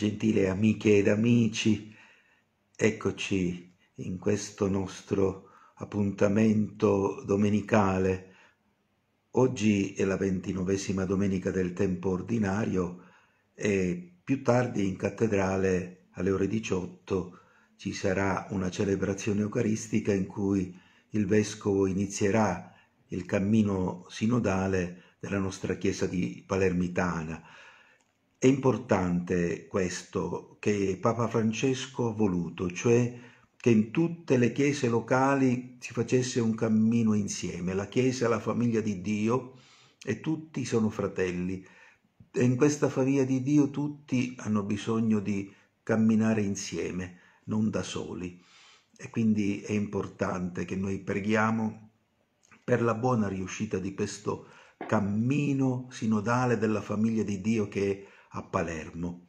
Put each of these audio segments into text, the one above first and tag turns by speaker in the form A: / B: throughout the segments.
A: gentile amiche ed amici, eccoci in questo nostro appuntamento domenicale. Oggi è la ventinovesima domenica del tempo ordinario e più tardi in cattedrale alle ore 18 ci sarà una celebrazione eucaristica in cui il vescovo inizierà il cammino sinodale della nostra chiesa di Palermitana. È importante questo che Papa Francesco ha voluto, cioè che in tutte le chiese locali si facesse un cammino insieme, la Chiesa è la famiglia di Dio e tutti sono fratelli. E in questa famiglia di Dio tutti hanno bisogno di camminare insieme, non da soli. E quindi è importante che noi preghiamo per la buona riuscita di questo cammino sinodale della famiglia di Dio che è a Palermo.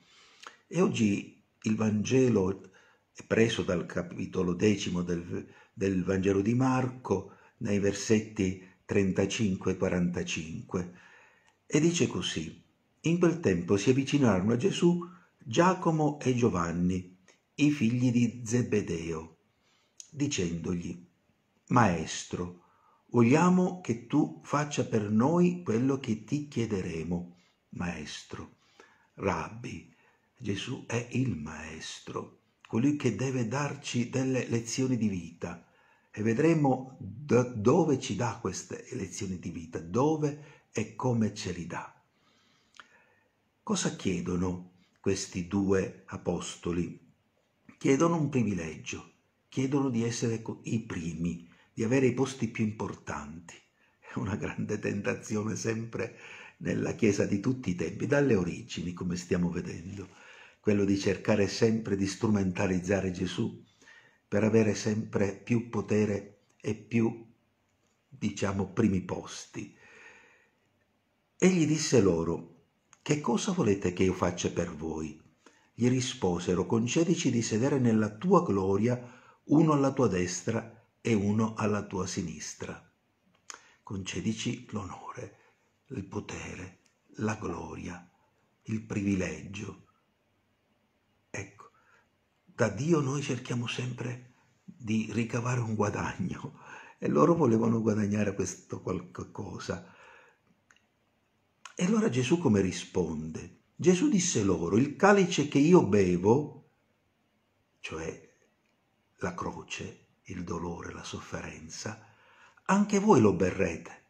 A: E oggi il Vangelo è preso dal capitolo decimo del, del Vangelo di Marco, nei versetti 35 45, e dice così, in quel tempo si avvicinarono a Gesù Giacomo e Giovanni, i figli di Zebedeo, dicendogli, Maestro, vogliamo che tu faccia per noi quello che ti chiederemo, Maestro. Rabbi, Gesù è il maestro, colui che deve darci delle lezioni di vita e vedremo da dove ci dà queste lezioni di vita, dove e come ce li dà. Cosa chiedono questi due apostoli? Chiedono un privilegio, chiedono di essere i primi, di avere i posti più importanti una grande tentazione sempre nella Chiesa di tutti i tempi, dalle origini, come stiamo vedendo, quello di cercare sempre di strumentalizzare Gesù per avere sempre più potere e più, diciamo, primi posti. Egli disse loro, che cosa volete che io faccia per voi? Gli risposero, concedici di sedere nella tua gloria uno alla tua destra e uno alla tua sinistra concedici l'onore, il potere, la gloria, il privilegio. Ecco, da Dio noi cerchiamo sempre di ricavare un guadagno e loro volevano guadagnare questo qualcosa. E allora Gesù come risponde? Gesù disse loro, il calice che io bevo, cioè la croce, il dolore, la sofferenza, anche voi lo berrete.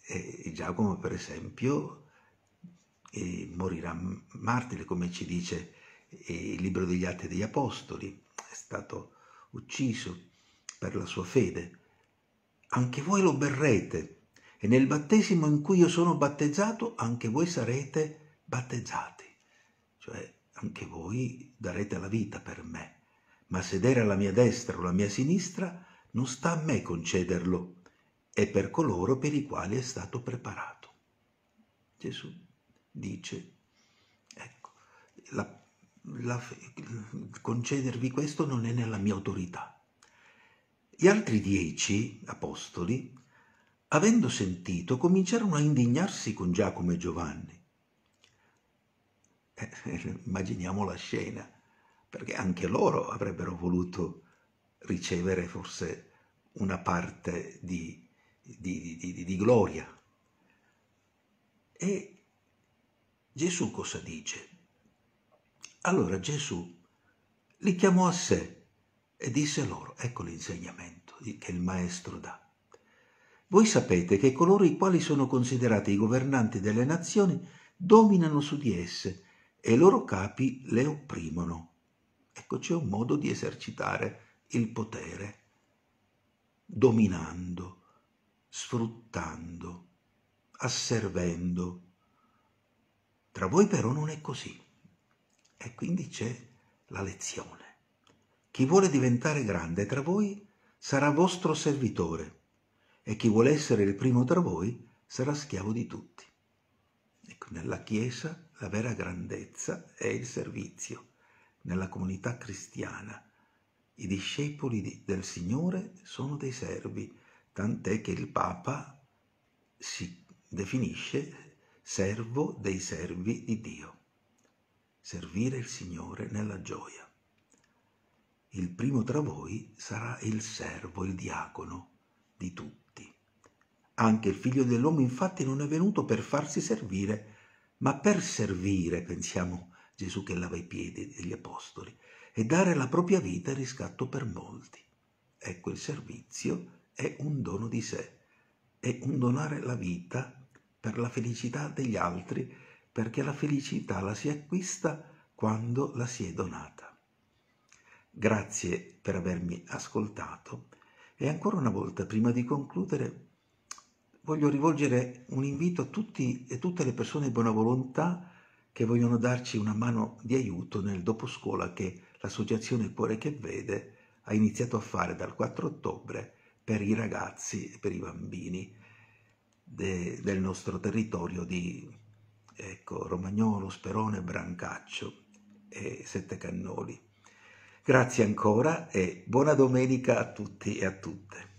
A: E Giacomo, per esempio, morirà martire, come ci dice il libro degli Atti degli Apostoli, è stato ucciso per la sua fede. Anche voi lo berrete e nel battesimo in cui io sono battezzato, anche voi sarete battezzati. Cioè, anche voi darete la vita per me. Ma sedere alla mia destra o alla mia sinistra non sta a me concederlo, e per coloro per i quali è stato preparato. Gesù dice, ecco, la, la, concedervi questo non è nella mia autorità. Gli altri dieci apostoli, avendo sentito, cominciarono a indignarsi con Giacomo e Giovanni. Eh, eh immaginiamo la scena, perché anche loro avrebbero voluto ricevere forse una parte di di, di, di gloria. E Gesù cosa dice? Allora Gesù li chiamò a sé e disse loro, ecco l'insegnamento che il Maestro dà. Voi sapete che coloro i quali sono considerati i governanti delle nazioni dominano su di esse e i loro capi le opprimono. Ecco, c'è un modo di esercitare il potere, dominando sfruttando, asservendo. Tra voi però non è così. E quindi c'è la lezione. Chi vuole diventare grande tra voi sarà vostro servitore e chi vuole essere il primo tra voi sarà schiavo di tutti. Ecco, nella Chiesa la vera grandezza è il servizio. Nella comunità cristiana i discepoli del Signore sono dei servi tant'è che il Papa si definisce servo dei servi di Dio, servire il Signore nella gioia. Il primo tra voi sarà il servo, il diacono di tutti. Anche il figlio dell'uomo infatti non è venuto per farsi servire, ma per servire, pensiamo Gesù che lava i piedi degli apostoli, e dare la propria vita in riscatto per molti. Ecco il servizio è un dono di sé, è un donare la vita per la felicità degli altri, perché la felicità la si acquista quando la si è donata. Grazie per avermi ascoltato e ancora una volta, prima di concludere, voglio rivolgere un invito a tutti e tutte le persone di buona volontà che vogliono darci una mano di aiuto nel doposcuola che l'associazione Cuore che Vede ha iniziato a fare dal 4 ottobre per i ragazzi, e per i bambini de, del nostro territorio di ecco, Romagnolo, Sperone, Brancaccio e Sette Cannoli. Grazie ancora e buona domenica a tutti e a tutte.